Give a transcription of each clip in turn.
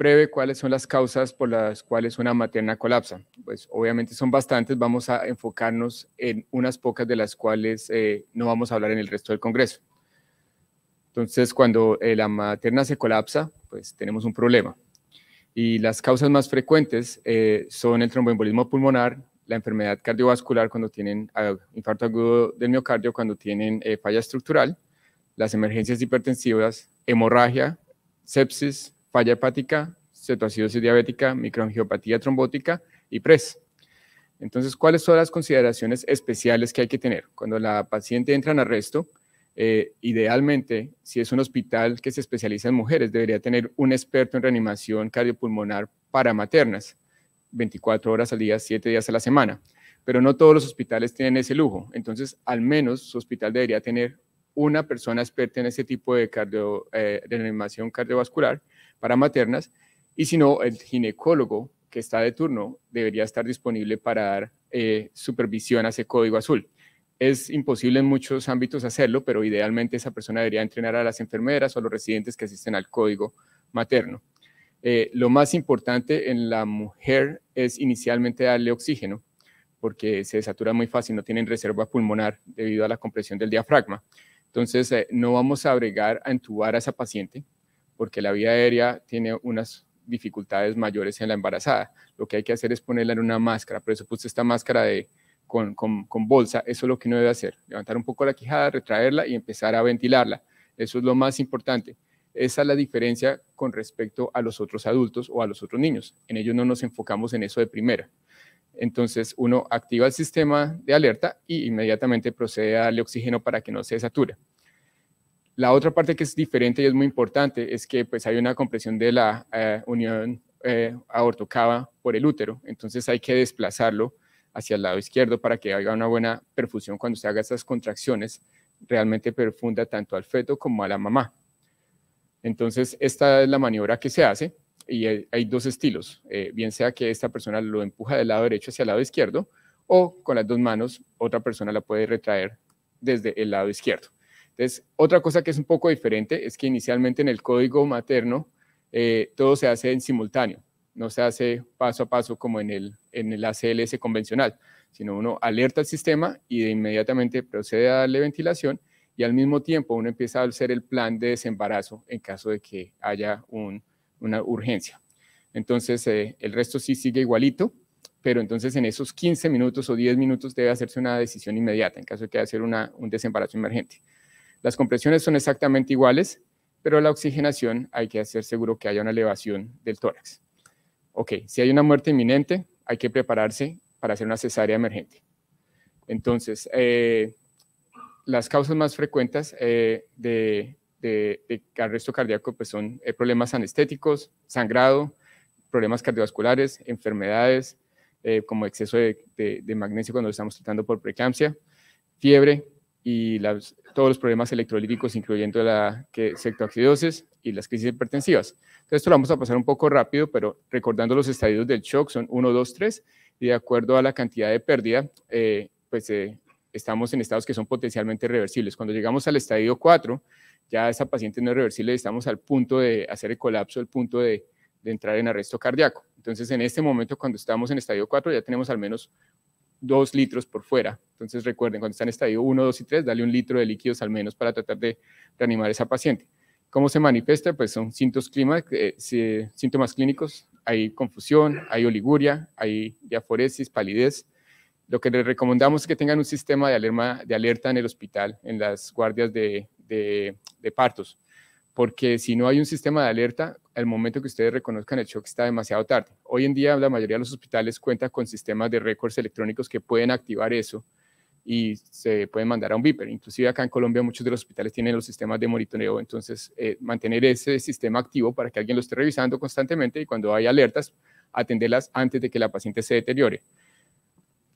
breve cuáles son las causas por las cuales una materna colapsa. Pues obviamente son bastantes, vamos a enfocarnos en unas pocas de las cuales eh, no vamos a hablar en el resto del Congreso. Entonces, cuando eh, la materna se colapsa, pues tenemos un problema. Y las causas más frecuentes eh, son el tromboembolismo pulmonar, la enfermedad cardiovascular cuando tienen ah, infarto agudo del miocardio, cuando tienen falla estructural, las emergencias hipertensivas, hemorragia, sepsis, falla hepática, cetoacidosis diabética, microangiopatía trombótica y PRES. Entonces, ¿cuáles son las consideraciones especiales que hay que tener? Cuando la paciente entra en arresto, eh, idealmente, si es un hospital que se especializa en mujeres, debería tener un experto en reanimación cardiopulmonar para maternas, 24 horas al día, 7 días a la semana. Pero no todos los hospitales tienen ese lujo. Entonces, al menos su hospital debería tener una persona experta en ese tipo de, eh, cardiovascular para maternas, y si no, el ginecólogo que está de turno debería estar disponible para dar eh, supervisión a ese código azul. Es imposible en muchos ámbitos hacerlo, pero idealmente esa persona debería entrenar a las enfermeras o a los residentes que asisten al código materno. Eh, lo más importante en la mujer es inicialmente darle oxígeno, porque se satura muy fácil, no tienen reserva pulmonar debido a la compresión del diafragma. Entonces, eh, no vamos a bregar a entubar a esa paciente porque la vía aérea tiene unas dificultades mayores en la embarazada. Lo que hay que hacer es ponerla en una máscara. Por eso puse esta máscara con, con bolsa. Eso es lo que uno debe hacer. Levantar un poco la quijada, retraerla y empezar a ventilarla. Eso es lo más importante. Esa es la diferencia con respecto a los otros adultos o a los otros niños. En ellos no nos enfocamos en eso de primera. Entonces uno activa el sistema de alerta y inmediatamente procede a darle oxígeno para que no se satura. La otra parte que es diferente y es muy importante es que pues hay una compresión de la eh, unión eh, por el útero, entonces hay que desplazarlo hacia el lado izquierdo para que haga una buena perfusión cuando se haga estas contracciones realmente profunda tanto al feto como a la mamá. Entonces esta es la maniobra que se hace y hay, dos estilos, eh, bien sea que esta persona lo empuja del lado derecho hacia el lado izquierdo o con las dos manos otra persona la puede retraer desde el lado izquierdo. Entonces, otra cosa que es un poco diferente es que inicialmente en el código materno eh, todo se hace en simultáneo, no se hace paso a paso como en el, en el ACLS convencional, sino uno alerta al sistema y de inmediatamente procede a darle ventilación y al mismo tiempo uno empieza a hacer el plan de desembarazo en caso de que haya un una urgencia. Entonces, eh, el resto sí sigue igualito, pero entonces en esos 15 minutos o 10 minutos debe hacerse una decisión inmediata en caso de que hacer una, un desembarazo emergente. Las compresiones son exactamente iguales, pero la oxigenación hay que hacer seguro que haya una elevación del tórax. Ok, si hay una muerte inminente, hay que prepararse para hacer una cesárea emergente. Entonces, eh, las causas más frecuentes eh, de de, de arresto cardíaco pues son eh, problemas anestéticos, sangrado, problemas cardiovasculares, enfermedades eh, como exceso de, magnesio cuando estamos tratando por preeclampsia, fiebre y todos los problemas electrolíticos, incluyendo la que, y las crisis hipertensivas. Entonces, esto lo vamos a pasar un poco rápido, pero recordando los estadios del shock, son 1, 2, 3, y de acuerdo a la cantidad de pérdida, eh, pues estamos en estados que son potencialmente reversibles. Cuando llegamos al estadio 4, ya esa paciente no es reversible, estamos al punto de hacer el colapso, al punto de, entrar en arresto cardíaco. Entonces, en este momento, cuando estamos en estadio 4, ya tenemos al menos 2 litros por fuera. Entonces, recuerden, cuando están en estadio 1, 2 y 3, dale un litro de líquidos al menos para tratar de reanimar a esa paciente. ¿Cómo se manifiesta? Pues son síntomas, eh, síntomas clínicos, hay confusión, hay oliguria, hay diaforesis, palidez. Lo que les recomendamos es que tengan un sistema de de alerta en el hospital, en las guardias de, de, partos, porque si no hay un sistema de alerta, al momento que ustedes reconozcan el shock está demasiado tarde. Hoy en día la mayoría de los hospitales cuenta con sistemas de récords electrónicos que pueden activar eso y se pueden mandar a un viper. Inclusive acá en Colombia muchos de los hospitales tienen los sistemas de monitoreo, entonces eh, mantener ese sistema activo para que alguien lo esté revisando constantemente y cuando hay alertas, atenderlas antes de que la paciente se deteriore.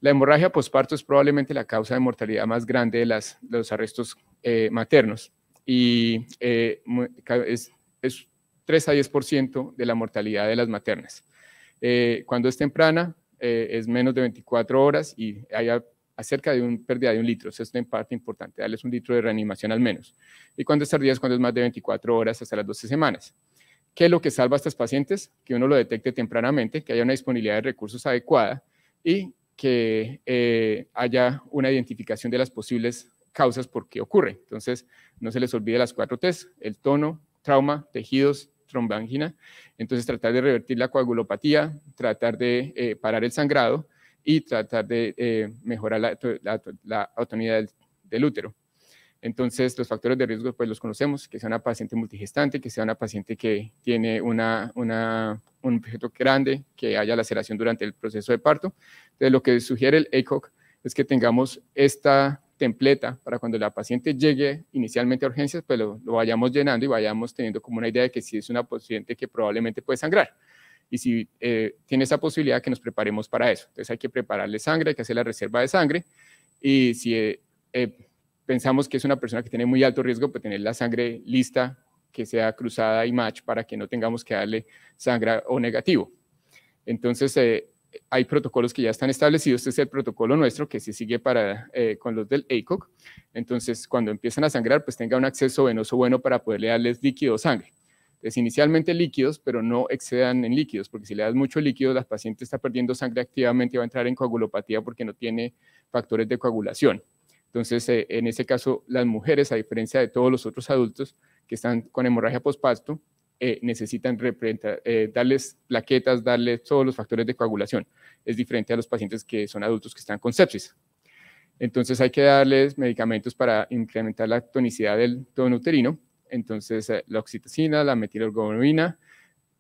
La hemorragia posparto es probablemente la causa de mortalidad más grande de, las, de los arrestos eh, maternos y eh, es, 3 a 10% de la mortalidad de las maternas. Eh, cuando es temprana, es menos de 24 horas y hay acerca de una pérdida de un litro. Eso es en parte importante, darles un litro de reanimación al menos. Y cuando es tardía es cuando es más de 24 horas hasta las 12 semanas. ¿Qué es lo que salva a estas pacientes? Que uno lo detecte tempranamente, que haya una disponibilidad de recursos adecuada y que eh, haya una identificación de las posibles causas por qué ocurre. Entonces, no se les olvide las cuatro T's, el tono, trauma, tejidos, trombangina. Entonces, tratar de revertir la coagulopatía, tratar de eh, parar el sangrado y tratar de eh, mejorar la, autonomía del útero. Entonces, los factores de riesgo, pues los conocemos, que sea una paciente multigestante, que sea una paciente que tiene una, un objeto grande, que haya laceración durante el proceso de parto. Entonces, lo que sugiere el ECOC es que tengamos esta templeta para cuando la paciente llegue inicialmente a urgencias, pues lo, vayamos llenando y vayamos teniendo como una idea de que si es una paciente que probablemente puede sangrar y si eh, tiene esa posibilidad que nos preparemos para eso. Entonces hay que prepararle sangre, hay que hacer la reserva de sangre y si eh, eh, pensamos que es una persona que tiene muy alto riesgo pues tener la sangre lista, que sea cruzada y match para que no tengamos que darle sangre o negativo. Entonces, eh, hay protocolos que ya están establecidos. Este es el protocolo nuestro que se sigue para, eh, con los del ACOC. Entonces, cuando empiezan a sangrar, pues tenga un acceso venoso bueno para poderle darles líquido o sangre. Entonces, inicialmente líquidos, pero no excedan en líquidos, porque si le das mucho líquido, la paciente está perdiendo sangre activamente y va a entrar en coagulopatía porque no tiene factores de coagulación. Entonces, eh, en ese caso, las mujeres, a diferencia de todos los otros adultos que están con hemorragia pospasto, eh, necesitan eh, darles plaquetas, darles todos los factores de coagulación. Es diferente a los pacientes que son adultos que están con sepsis. Entonces hay que darles medicamentos para incrementar la tonicidad del tono uterino. Entonces eh, la oxitocina, la metilorgobina,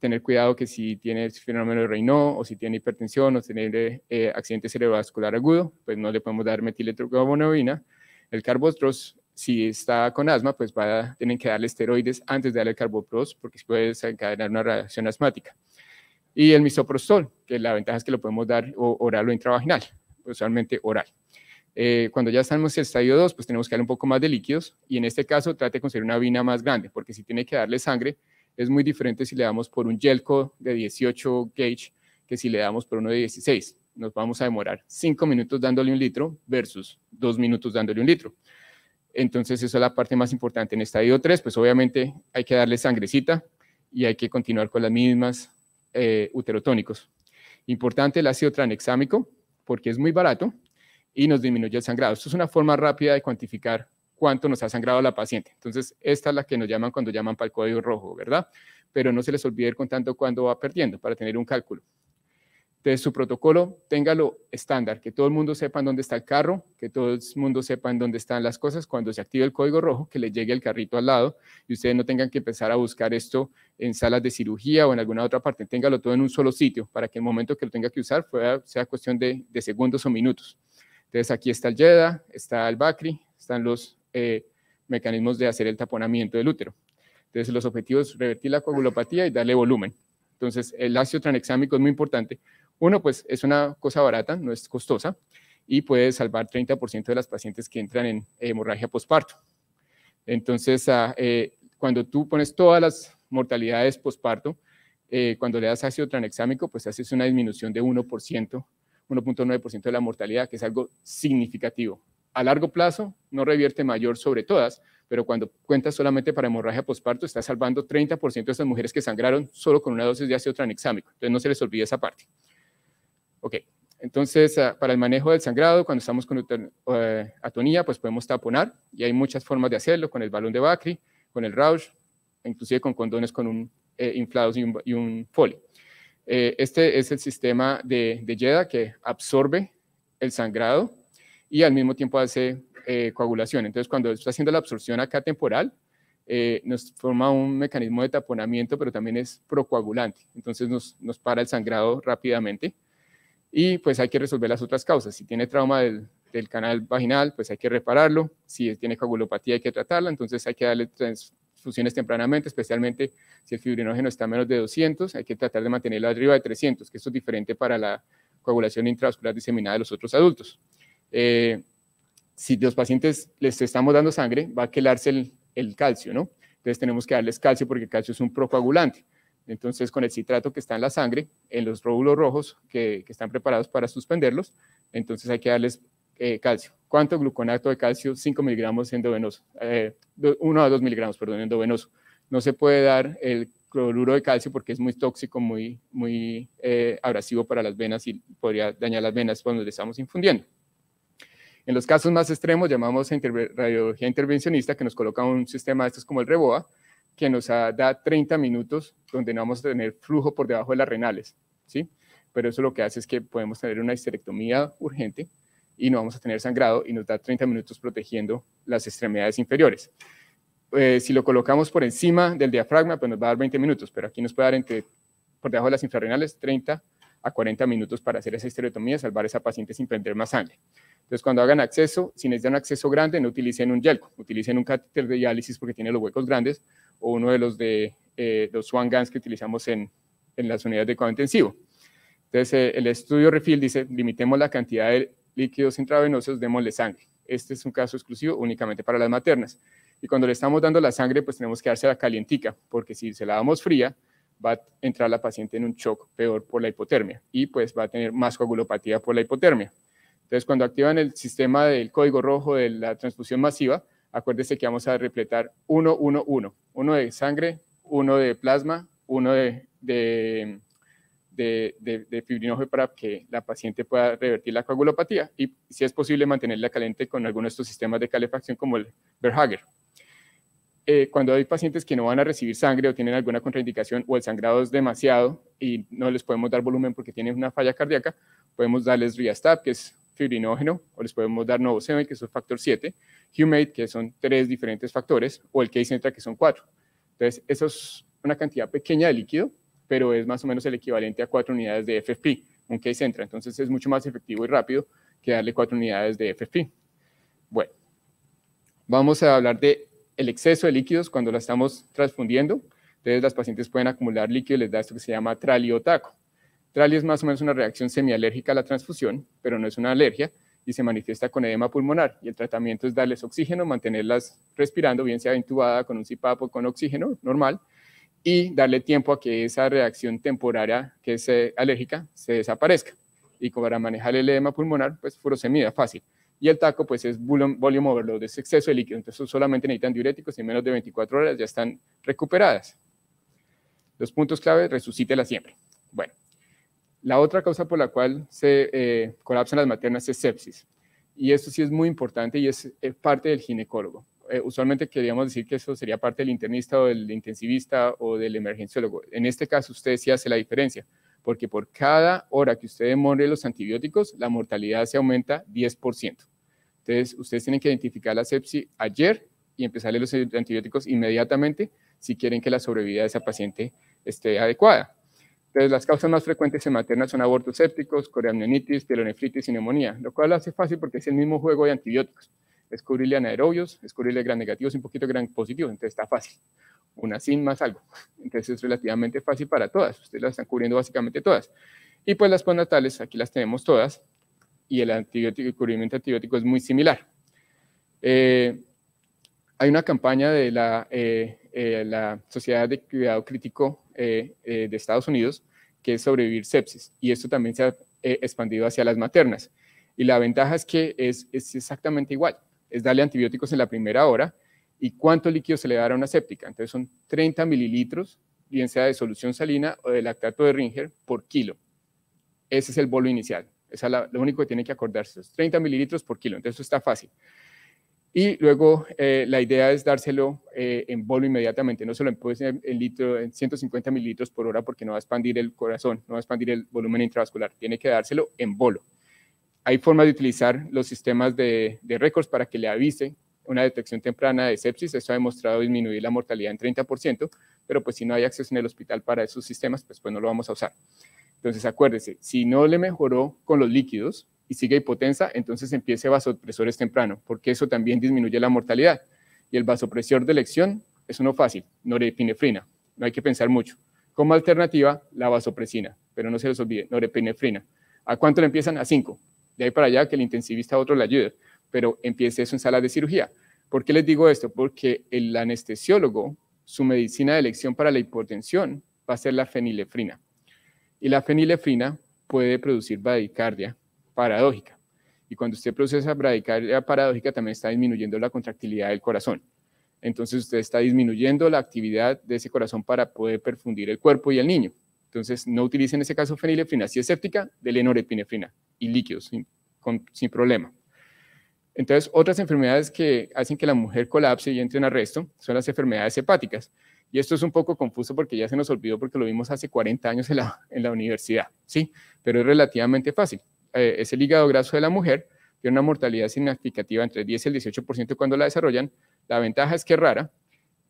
tener cuidado que si tiene fenómeno de reino o si tiene hipertensión o si tiene eh, accidente cerebrovascular agudo, pues no le podemos dar metiletrogabonovina. El carbostros si está con asma, pues va a, tener que darle esteroides antes de darle el carbotros porque puede desencadenar una reacción asmática. Y el misoprostol, que la ventaja es que lo podemos dar oral o intravaginal, usualmente oral. Eh, cuando ya estamos en el estadio 2, pues tenemos que darle un poco más de líquidos y en este caso trate de conseguir una vina más grande, porque si tiene que darle sangre, es muy diferente si le damos por un Yelco de 18 gauge que si le damos por uno de 16. Nos vamos a demorar 5 minutos dándole un litro versus 2 minutos dándole un litro. Entonces, esa es la parte más importante. En estadio 3, pues obviamente hay que darle sangrecita y hay que continuar con las mismas eh, uterotónicos. Importante el ácido tranexámico porque es muy barato y nos disminuye el sangrado. Esto es una forma rápida de cuantificar cuánto nos ha sangrado la paciente. Entonces, esta es la que nos llaman cuando llaman para el código rojo, ¿verdad? Pero no se les olvide ir contando cuándo va perdiendo para tener un cálculo. Entonces, su protocolo, téngalo estándar, que todo el mundo sepa dónde está el carro, que todo el mundo sepa en dónde están las cosas. Cuando se active el código rojo, que le llegue el carrito al lado y ustedes no tengan que empezar a buscar esto en salas de cirugía o en alguna otra parte. Téngalo todo en un solo sitio para que el momento que lo tenga que usar sea cuestión de, segundos o minutos. Entonces, aquí está el YEDA, está el BACRI, están los eh, mecanismos de hacer el taponamiento del útero. Entonces, los objetivos es revertir la coagulopatía y darle volumen. Entonces, el ácido tranexámico es muy importante. Uno, pues es una cosa barata, no es costosa y puede salvar 30% de las pacientes que entran en hemorragia posparto. Entonces, ah, eh, cuando tú pones todas las mortalidades posparto, eh, cuando le das ácido tranexámico, pues haces una disminución de 1%, 1.9% de la mortalidad, que es algo significativo a largo plazo no revierte mayor sobre todas, pero cuando cuenta solamente para hemorragia posparto, está salvando 30% de esas mujeres que sangraron solo con una dosis de ácido tranexámico. Entonces, no se les olvide esa parte. Ok, entonces, ah, para el manejo del sangrado, cuando estamos con eh, atonía, pues podemos taponar y hay muchas formas de hacerlo, con el balón de Bacri, con el Rausch, inclusive con condones con un eh, inflado y un, y folio. Eh, este es el sistema de, de YEDA que absorbe el sangrado y al mismo tiempo hace eh, coagulación. Entonces, cuando está haciendo la absorción acá temporal, eh, nos forma un mecanismo de taponamiento, pero también es procoagulante. Entonces, nos, nos, para el sangrado rápidamente. Y pues hay que resolver las otras causas. Si tiene trauma del, del canal vaginal, pues hay que repararlo. Si tiene coagulopatía, hay que tratarla. Entonces, hay que darle transfusiones tempranamente, especialmente si el fibrinógeno está a menos de 200. Hay que tratar de mantenerlo arriba de 300, que eso es diferente para la coagulación intravascular diseminada de los otros adultos eh, si los pacientes les estamos dando sangre, va a quelarse el, calcio, ¿no? Entonces tenemos que darles calcio porque el calcio es un procoagulante. Entonces, con el citrato que está en la sangre, en los róbulos rojos que, están preparados para suspenderlos, entonces hay que darles eh, calcio. ¿Cuánto gluconato de calcio? 5 miligramos endovenoso, eh, 1 a 2 miligramos, perdón, endovenoso. No se puede dar el cloruro de calcio porque es muy tóxico, muy, muy eh, abrasivo para las venas y podría dañar las venas cuando le estamos infundiendo. En los casos más extremos llamamos radiología intervencionista, que nos coloca un sistema, esto es como el REBOA, que nos da 30 minutos donde no vamos a tener flujo por debajo de las renales, ¿sí? Pero eso lo que hace es que podemos tener una histerectomía urgente y no vamos a tener sangrado y nos da 30 minutos protegiendo las extremidades inferiores. Eh, si lo colocamos por encima del diafragma, pues nos va a dar 20 minutos, pero aquí nos puede dar entre, por debajo de las infrarrenales 30 a 40 minutos para hacer esa histerectomía, salvar a esa paciente sin perder más sangre. Entonces, cuando hagan acceso, si necesitan acceso grande, no utilicen un yelco, utilicen un catéter de diálisis porque tiene los huecos grandes o uno de los de eh, los Swan que utilizamos en, en las unidades de cuidado intensivo. Entonces, eh, el estudio Refill dice, limitemos la cantidad de líquidos intravenosos, démosle sangre. Este es un caso exclusivo únicamente para las maternas. Y cuando le estamos dando la sangre, pues tenemos que dársela calientica, porque si se la damos fría, va a entrar la paciente en un shock peor por la hipotermia y pues va a tener más coagulopatía por la hipotermia. Entonces, cuando activan el sistema del código rojo de la transfusión masiva, acuérdense que vamos a repletar 1, 1, 1. Uno de sangre, uno de plasma, uno de, de, fibrinógeno para que la paciente pueda revertir la coagulopatía y, si es posible, mantenerla caliente con alguno de estos sistemas de calefacción como el Berhager. Eh, cuando hay pacientes que no van a recibir sangre o tienen alguna contraindicación o el sangrado es demasiado y no les podemos dar volumen porque tienen una falla cardíaca, podemos darles Riastab, que es fibrinógeno, o les podemos dar novosemid, que es un factor 7, humate, que son tres diferentes factores, o el case centra que son cuatro. Entonces, eso es una cantidad pequeña de líquido, pero es más o menos el equivalente a cuatro unidades de FFP, un case centra. Entonces, es mucho más efectivo y rápido que darle cuatro unidades de FFP. Bueno, vamos a hablar de el exceso de líquidos cuando la estamos transfundiendo. Entonces, las pacientes pueden acumular líquido y les da esto que se llama traliotaco. Trali es más o menos una reacción semi-alérgica a la transfusión, pero no es una alergia y se manifiesta con edema pulmonar. Y el tratamiento es darles oxígeno, mantenerlas respirando, bien sea intubada con un CPAP con oxígeno normal, y darle tiempo a que esa reacción temporaria que es eh, alérgica se desaparezca. Y para manejar el edema pulmonar, pues furosemida, fácil. Y el taco, pues es volume overload, es exceso de líquido. Entonces solamente necesitan diuréticos y en menos de 24 horas ya están recuperadas. Los puntos clave, resucítela siempre. Bueno, la otra causa por la cual se eh, colapsan las maternas es sepsis. Y esto sí es muy importante y es eh, parte del ginecólogo. Eh, usualmente queríamos decir que eso sería parte del internista o del intensivista o del emergenciólogo. En este caso, usted sí hace la diferencia, porque por cada hora que usted demore los antibióticos, la mortalidad se aumenta 10%. Entonces, ustedes tienen que identificar la sepsis ayer y empezarle los antibióticos inmediatamente si quieren que la sobrevida de esa paciente esté adecuada. Entonces, las causas más frecuentes en maternas son abortos sépticos, coreamnionitis, telonefritis y neumonía, lo cual hace fácil porque es el mismo juego de antibióticos. cubrirle anaerobios, cubrirle gran negativos y un poquito gran positivos, entonces está fácil. Una sin más algo. Entonces es relativamente fácil para todas, ustedes las están cubriendo básicamente todas. Y pues las postnatales, aquí las tenemos todas, y el, antibiótico, el cubrimiento antibiótico es muy similar. Eh, hay una campaña de la, eh, eh, la Sociedad de Cuidado Crítico eh, eh, de Estados Unidos, que es sobrevivir sepsis. Y esto también se ha eh, expandido hacia las maternas. Y la ventaja es que es, exactamente igual. Es darle antibióticos en la primera hora y cuánto líquido se le dará a una séptica. Entonces son 30 mililitros, bien sea de solución salina o de lactato de Ringer por kilo. Ese es el bolo inicial. es lo único que tiene que acordarse, es 30 mililitros por kilo. Entonces eso está fácil. Y luego eh, la idea es dárselo eh, en bolo inmediatamente, no se lo empujes en, en, litro, en 150 mililitros por hora porque no va a expandir el corazón, no va a expandir el volumen intravascular, tiene que dárselo en bolo. Hay formas de utilizar los sistemas de, récords para que le avise una detección temprana de sepsis, eso ha demostrado disminuir la mortalidad en 30%, pero pues si no hay acceso en el hospital para esos sistemas, pues, pues no lo vamos a usar. Entonces acuérdese, si no le mejoró con los líquidos, y sigue hipotensa, entonces empiece vasopresores temprano, porque eso también disminuye la mortalidad. Y el vasopresor de elección es uno fácil, norepinefrina, no hay que pensar mucho. Como alternativa, la vasopresina, pero no se les olvide, norepinefrina. ¿A cuánto le empiezan? A 5. De ahí para allá que el intensivista a otro le ayude, pero empiece eso en sala de cirugía. ¿Por qué les digo esto? Porque el anestesiólogo, su medicina de elección para la hipotensión va a ser la fenilefrina. Y la fenilefrina puede producir bradicardia, paradójica. Y cuando usted procesa esa bradicardia paradójica, también está disminuyendo la contractilidad del corazón. Entonces usted está disminuyendo la actividad de ese corazón para poder perfundir el cuerpo y el niño. Entonces no utilicen en ese caso fenilefrina. Si es séptica, de norepinefrina y líquidos sin, problema. Entonces, otras enfermedades que hacen que la mujer colapse y entre en arresto son las enfermedades hepáticas. Y esto es un poco confuso porque ya se nos olvidó porque lo vimos hace 40 años en la, en la universidad, ¿sí? Pero es relativamente fácil. Eh, es el hígado graso de la mujer, tiene una mortalidad significativa entre el 10 y el 18% cuando la desarrollan. La ventaja es que rara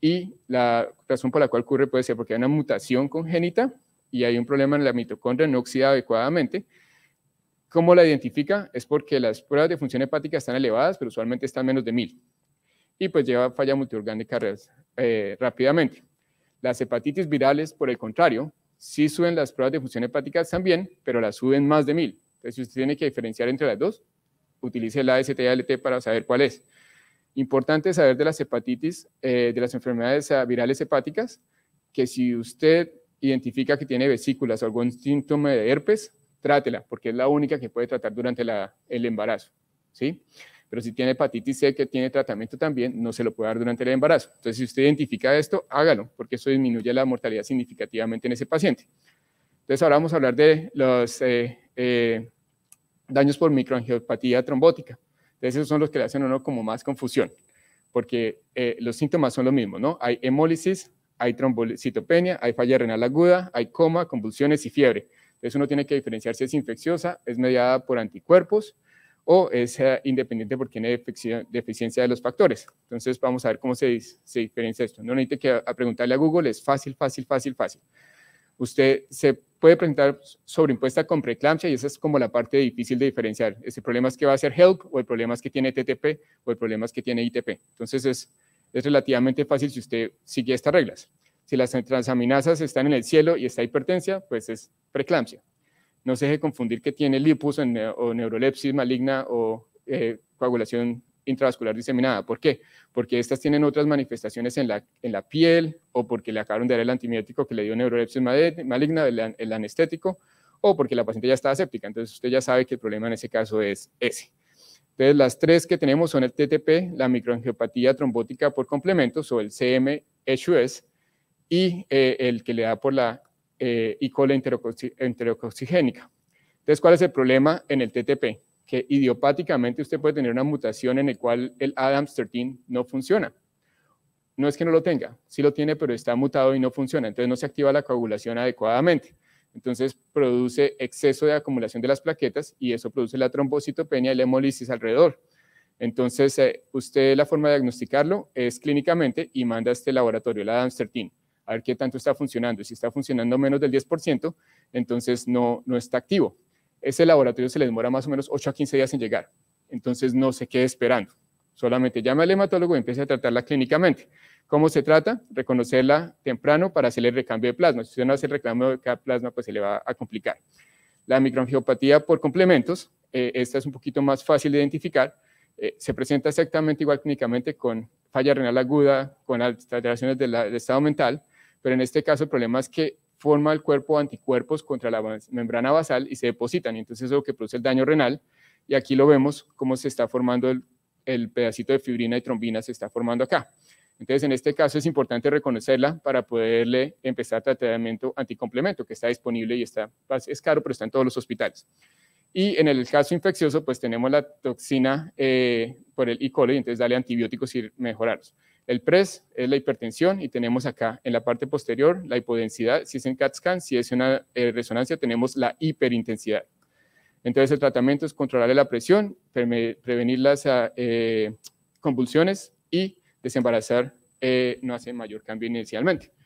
y la razón por la cual ocurre puede ser porque hay una mutación congénita y hay un problema en la mitocondria no oxida adecuadamente. ¿Cómo la identifica? Es porque las pruebas de función hepática están elevadas, pero usualmente están menos de 1000. Y pues lleva falla multiorgánica eh, rápidamente. Las hepatitis virales, por el contrario, sí suben las pruebas de función hepática también, pero las suben más de 1000. Entonces, si usted tiene que diferenciar entre las dos, utilice la ALT para saber cuál es. Importante saber de las hepatitis, eh, de las enfermedades virales hepáticas, que si usted identifica que tiene vesículas o algún síntoma de herpes, trátela, porque es la única que puede tratar durante la, el embarazo, ¿sí? Pero si tiene hepatitis C, que tiene tratamiento también, no se lo puede dar durante el embarazo. Entonces, si usted identifica esto, hágalo, porque eso disminuye la mortalidad significativamente en ese paciente. Entonces, ahora vamos a hablar de los eh, eh, daños por microangiopatía trombótica. Entonces, esos son los que le hacen a uno como más confusión, porque eh, los síntomas son los mismos, ¿no? Hay hemólisis, hay trombocitopenia, hay falla renal aguda, hay coma, convulsiones y fiebre. Entonces, uno tiene que diferenciar si es infecciosa, es mediada por anticuerpos o es eh, independiente porque tiene deficiencia de los factores. Entonces, vamos a ver cómo se, se diferencia esto. No necesita que a preguntarle a Google, es fácil, fácil, fácil, fácil. Usted se puede presentar sobreimpuesta con preeclampsia y esa es como la parte difícil de diferenciar. Ese problema es que va a ser HELP o el problema es que tiene TTP o el problema es que tiene ITP. Entonces es, relativamente fácil si usted sigue estas reglas. Si las transaminasas están en el cielo y está hipertensia, pues es preeclampsia. No se deje confundir que tiene lipus o, neurolepsis maligna o eh, coagulación intravascular diseminada. ¿Por qué? Porque estas tienen otras manifestaciones en la, en la piel o porque le acabaron de dar el antibiótico que le dio neurolepsis maligna, el, el anestético, o porque la paciente ya está aséptica. Entonces usted ya sabe que el problema en ese caso es ese. Entonces las tres que tenemos son el TTP, la microangiopatía trombótica por complementos o el CMHUS y eh, el que le da por la eh, cola coli Entonces, ¿cuál es el problema en el TTP? que idiopáticamente usted puede tener una mutación en la cual el Adams 13 no funciona. No es que no lo tenga, sí lo tiene, pero está mutado y no funciona, entonces no se activa la coagulación adecuadamente. Entonces produce exceso de acumulación de las plaquetas y eso produce la trombocitopenia y la hemólisis alrededor. Entonces, eh, usted la forma de diagnosticarlo es clínicamente y manda a este laboratorio, el Adams 13 a ver qué tanto está funcionando. Si está funcionando menos del 10%, entonces no, no está activo. Ese laboratorio se le demora más o menos 8 a 15 días en llegar. Entonces no se quede esperando. Solamente llame al hematólogo y empiece a tratarla clínicamente. ¿Cómo se trata? Reconocerla temprano para hacerle el recambio de plasma. Si usted no hace el recambio de cada plasma, pues se le va a complicar. La microangiopatía por complementos, eh, esta es un poquito más fácil de identificar. Eh, se presenta exactamente igual clínicamente con falla renal aguda, con alteraciones del estado mental, pero en este caso el problema es que forma el cuerpo anticuerpos contra la membrana basal y se depositan. Y entonces eso es lo que produce el daño renal. Y aquí lo vemos cómo se está formando el, pedacito de fibrina y trombina, se está formando acá. Entonces, en este caso es importante reconocerla para poderle empezar tratamiento anticomplemento, que está disponible y está, pues, es caro, pero está en todos los hospitales. Y en el caso infeccioso, pues tenemos la toxina eh, por el E. coli, entonces dale antibióticos y mejorarlos el PRES es la hipertensión y tenemos acá en la parte posterior la hipodensidad, si es en CAT scan, si es una eh, resonancia tenemos la hiperintensidad. Entonces el tratamiento es controlar la presión, prevenir las ah, eh, convulsiones y desembarazar eh, no hace mayor cambio inicialmente.